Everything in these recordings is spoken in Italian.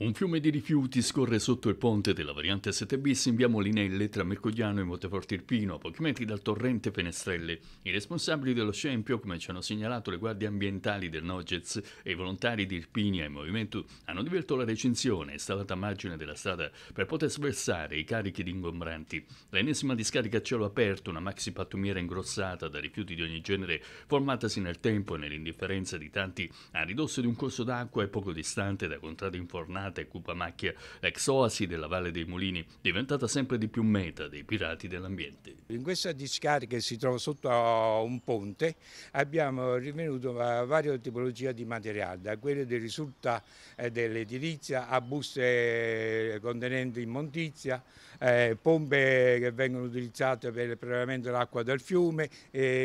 Un fiume di rifiuti scorre sotto il ponte della variante 7 bis in via Molinelle tra Mercogliano e Monteforte Irpino, a pochi metri dal torrente Fenestrelle. I responsabili dello scempio, come ci hanno segnalato le guardie ambientali del Nogez e i volontari di Irpinia in movimento, hanno divelto la recinzione installata a margine della strada per poter sversare i carichi di ingombranti. L'ennesima discarica a cielo aperto, una maxi pattumiera ingrossata da rifiuti di ogni genere, formatasi nel tempo e nell'indifferenza di tanti, a ridosso di un corso d'acqua e poco distante da contrade infornate scatenata e cupamacchia ex oasi della Valle dei Mulini, diventata sempre di più meta dei pirati dell'ambiente. In questa discarica che si trova sotto un ponte abbiamo rinvenuto varie tipologie di materiale, da quello che risulta eh, dell'edilizia a buste eh, contenenti immondizia, eh, pompe che vengono utilizzate per il prelevamento dell'acqua del fiume,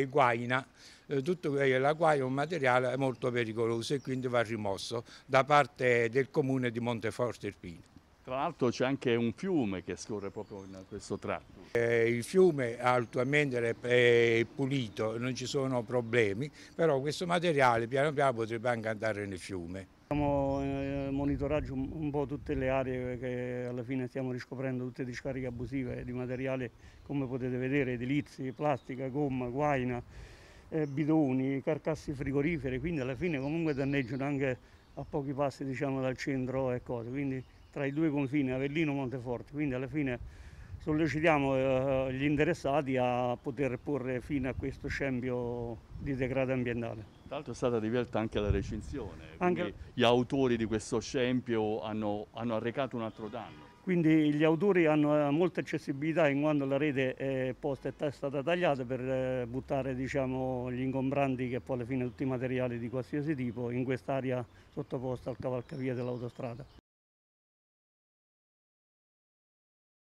guaina. Eh, tutto quello l'acquaio è un materiale molto pericoloso e quindi va rimosso da parte del comune di Monteforte Irpino. Tra l'altro c'è anche un fiume che scorre proprio in questo tratto. Eh, il fiume attualmente è pulito, non ci sono problemi, però questo materiale piano piano potrebbe anche andare nel fiume. Stiamo in eh, monitoraggio un po' tutte le aree che alla fine stiamo riscoprendo tutte le discariche abusive di materiale, come potete vedere, edilizi, plastica, gomma, guaina, eh, bidoni, carcasse frigorifere, quindi alla fine comunque danneggiano anche a pochi passi diciamo, dal centro e cose, quindi tra i due confini Avellino e Monteforte, quindi alla fine sollecitiamo eh, gli interessati a poter porre fine a questo scempio di degrado ambientale. Tra l'altro è stata diversa anche la recinzione, anche... gli autori di questo scempio hanno, hanno arrecato un altro danno. Quindi gli autori hanno eh, molta accessibilità in quanto la rete è posta e stata tagliata per eh, buttare diciamo, gli ingombranti che poi alla fine tutti i materiali di qualsiasi tipo in quest'area sottoposta al cavalcavia dell'autostrada.